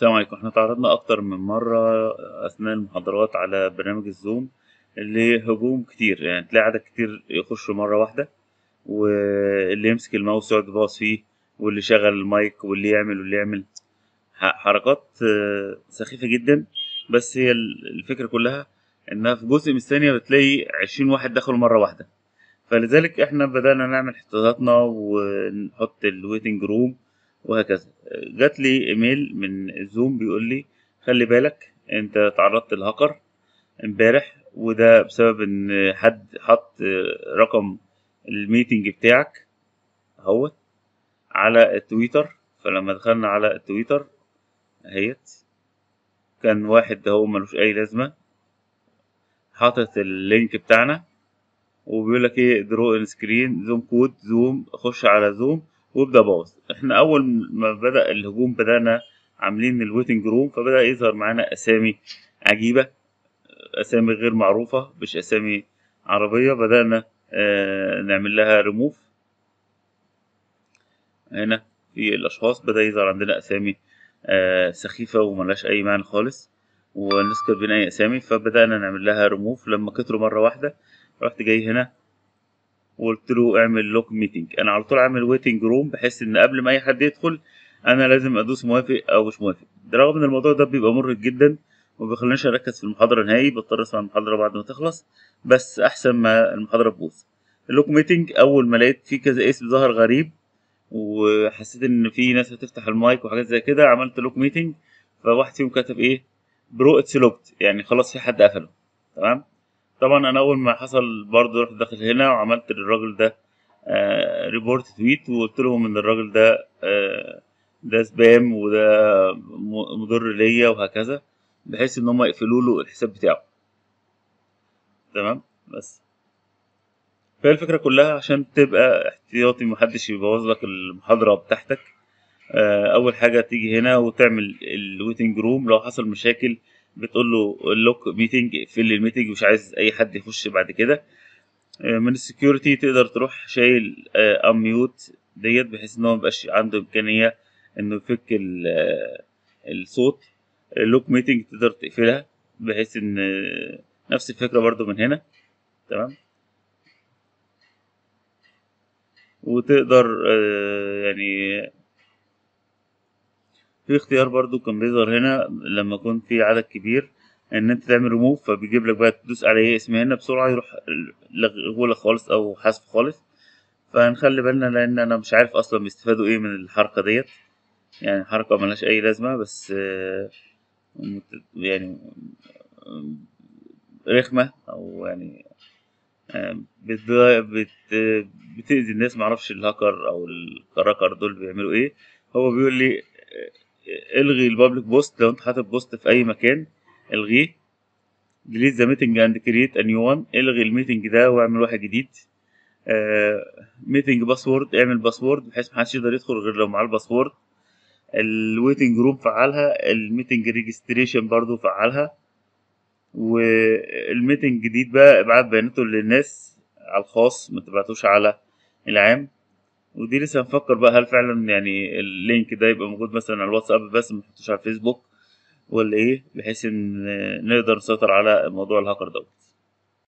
السلام عليكم احنا تعرضنا اكتر من مرة آه، اثناء المحاضرات على برنامج الزوم لهجوم كتير يعني تلاقي عدد كتير يخشوا مرة واحدة واللي يمسك الماوس يقعد يباص فيه واللي شغل المايك واللي يعمل واللي يعمل حركات آه، سخيفة جدا بس هي الفكرة كلها انها في جزء من الثانية بتلاقي عشرين واحد دخلوا مرة واحدة فلذلك احنا بدأنا نعمل احتياطاتنا ونحط الويتنج روم وهكذا جات لي ايميل من زوم بيقول لي خلي بالك انت تعرضت لهاكر امبارح وده بسبب ان حد حط رقم الميتنج بتاعك اهوت على التويتر فلما دخلنا على التويتر اهيت كان واحد ده هو ملوش اي لازمه حاطط اللينك بتاعنا وبيقول لك ايه درو ان سكرين زوم كود زوم خش على زوم وابدا باص احنا اول ما بدا الهجوم بدانا عاملين الويتنج روم فبدا يظهر معانا اسامي عجيبه اسامي غير معروفه مش اسامي عربيه بدانا آه، نعمل لها ريموف هنا في الاشخاص بدا يظهر عندنا اسامي آه، سخيفه وملهاش اي معنى خالص ونسكر بين اي اسامي فبدانا نعمل لها ريموف لما كتروا مره واحده رحت جاي هنا وقلت له اعمل لوك ميتنج انا على طول عامل ويتنج روم بحيث ان قبل ما اي حد يدخل انا لازم ادوس موافق او مش موافق ده رغم ان الموضوع ده بيبقى مرهق جدا وما بيخلينيش اركز في المحاضره نهائي بضطر اسمع المحاضره بعد ما تخلص بس احسن ما المحاضره تبوظ اللوك ميتنج اول ما لقيت في كذا اسم ظهر غريب وحسيت ان في ناس هتفتح المايك وحاجات زي كده عملت لوك ميتنج فواحد فيهم كتب ايه برو اتس يعني خلاص في حد قفله تمام طبعا انا اول ما حصل برضه رحت داخل هنا وعملت للراجل ده ريبورت آه، تويت وقلت لهم ان الراجل ده آه، ده سبام وده مضر ليا وهكذا بحيث ان هم يقفلوا له الحساب بتاعه تمام بس فهي الفكرة كلها عشان تبقى احتياطي محدش يبوظ لك المحاضرة بتاعتك آه، أول حاجة تيجي هنا وتعمل الويتنج روم لو حصل مشاكل بتقول له اللوك ميتنج اقفل الميتنج مش عايز اي حد يخش بعد كده آه، من السكيورتي تقدر تروح شايل اميوت آه، ديت بحيث ان هو مبقاش عنده امكانيه انه يفك آه، الصوت اللوك ميتنج تقدر تقفلها بحيث ان نفس الفكره برضو من هنا تمام وتقدر يعني في اختيار برضو كان بيظهر هنا لما يكون في عدد كبير ان انت تعمل ريموف فبيجيب لك بقى تدوس على اسم هنا بسرعه يروح لغوله خالص او حذف خالص فهنخلي بالنا لان انا مش عارف اصلا بيستفادوا ايه من الحركه ديت يعني حركه ملهاش اي لازمه بس آه، يعني رخمه او يعني آه، بتأذي الناس معرفش الهاكر او الكراكر دول بيعملوا ايه هو بيقول لي الغي البابليك بوست لو انت حاطط بوست في اي مكان الغيه ديليت ذا ميتنج اند كريت a new الغي الميتنج ده واعمل واحد جديد ميتنج آه، باسورد اعمل باسورد بحيث محدش يقدر يدخل غير لو معاه الباسورد الويتنج روم فعلها الميتنج ريجستريشن برضو فعلها والميتنج جديد بقى ابعت بياناته للناس على الخاص ما تبعتوش على العام ودي لسه هنفكر بقى هل فعلا يعني اللينك ده يبقى موجود مثلا على الواتساب بس ما نحطوش على الفيسبوك ولا ايه بحيث ان نقدر نسيطر على موضوع الهاكر دوت